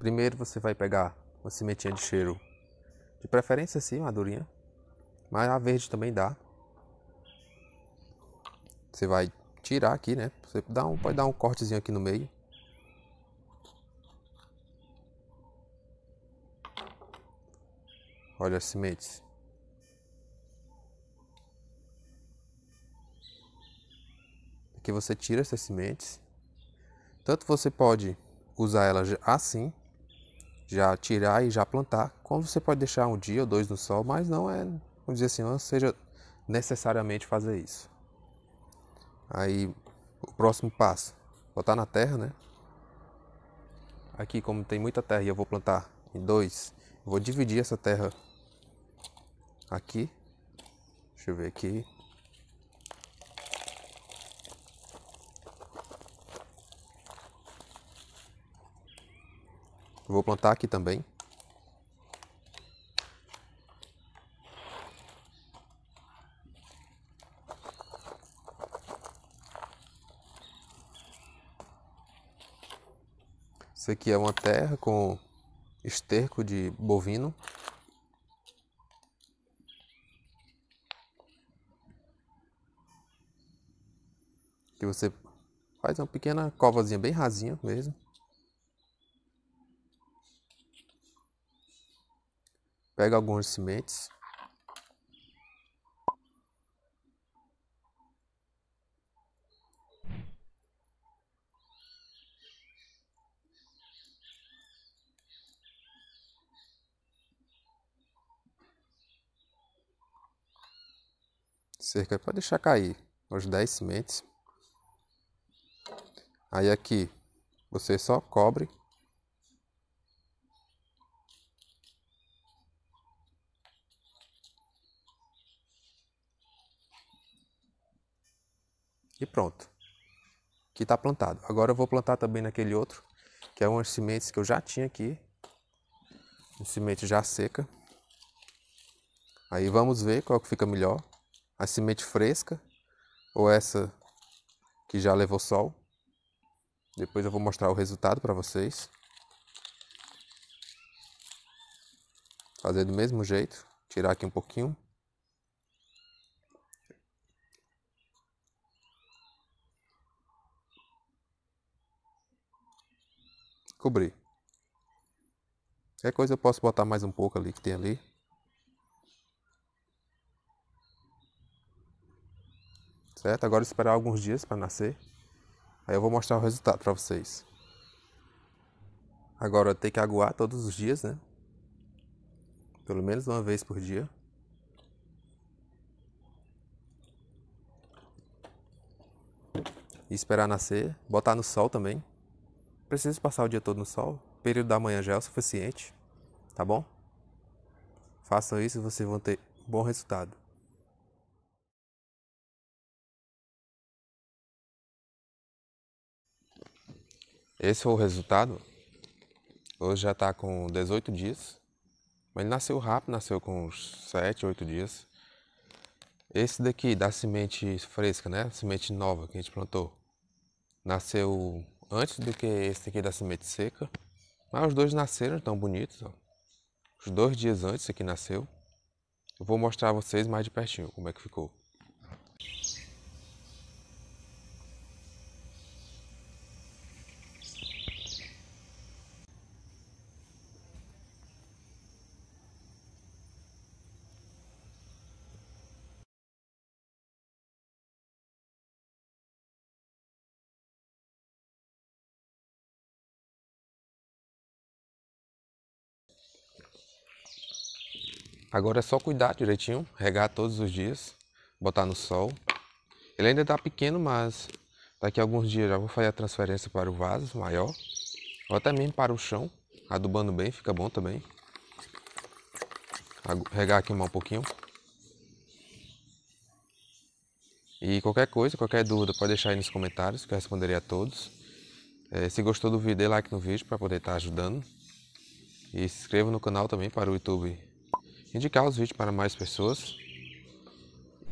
Primeiro você vai pegar uma sementinha de cheiro, de preferência assim, madurinha, mas a verde também dá. Você vai tirar aqui, né? Você dá um, pode dar um cortezinho aqui no meio. Olha as sementes. Aqui você tira essas sementes. Tanto você pode usar elas assim, já tirar e já plantar. Como você pode deixar um dia ou dois no sol, mas não é, vamos dizer assim, não seja necessariamente fazer isso. Aí o próximo passo, botar na terra, né? Aqui como tem muita terra e eu vou plantar em dois, vou dividir essa terra aqui. Deixa eu ver aqui. Eu vou plantar aqui também. Isso aqui é uma terra com esterco de bovino. Que você faz uma pequena covazinha bem rasinha mesmo. pega algumas sementes. cerca pode deixar cair os 10 sementes. Aí aqui você só cobre E pronto. Que está plantado. Agora eu vou plantar também naquele outro, que é umas sementes que eu já tinha aqui. Uma semente já seca. Aí vamos ver qual que fica melhor. A semente fresca ou essa que já levou sol. Depois eu vou mostrar o resultado para vocês. Fazer do mesmo jeito, tirar aqui um pouquinho. cobrir. Qualquer coisa eu posso botar mais um pouco ali que tem ali. Certo? Agora esperar alguns dias para nascer. Aí eu vou mostrar o resultado para vocês. Agora tem que aguar todos os dias, né? Pelo menos uma vez por dia. E esperar nascer, botar no sol também. Preciso passar o dia todo no sol. O período da manhã já é o suficiente, tá bom? Façam isso e vocês vão ter bom resultado. Esse foi o resultado. Hoje já está com 18 dias. Mas ele nasceu rápido, nasceu com uns 7, 8 dias. Esse daqui, da semente fresca, né? Semente nova que a gente plantou. Nasceu antes do que esse aqui da semente seca. Mas os dois nasceram tão bonitos. Ó. Os dois dias antes esse aqui nasceu. Eu vou mostrar a vocês mais de pertinho como é que ficou. Agora é só cuidar direitinho, regar todos os dias, botar no sol. Ele ainda está pequeno, mas daqui a alguns dias já vou fazer a transferência para o vaso maior, ou até mesmo para o chão, adubando bem, fica bom também. Regar aqui mais um pouquinho. E qualquer coisa, qualquer dúvida, pode deixar aí nos comentários que eu responderei a todos. É, se gostou do vídeo, dê like no vídeo para poder estar tá ajudando. E se inscreva no canal também para o YouTube indicar os vídeos para mais pessoas.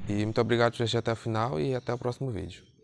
E muito obrigado por assistir até o final e até o próximo vídeo.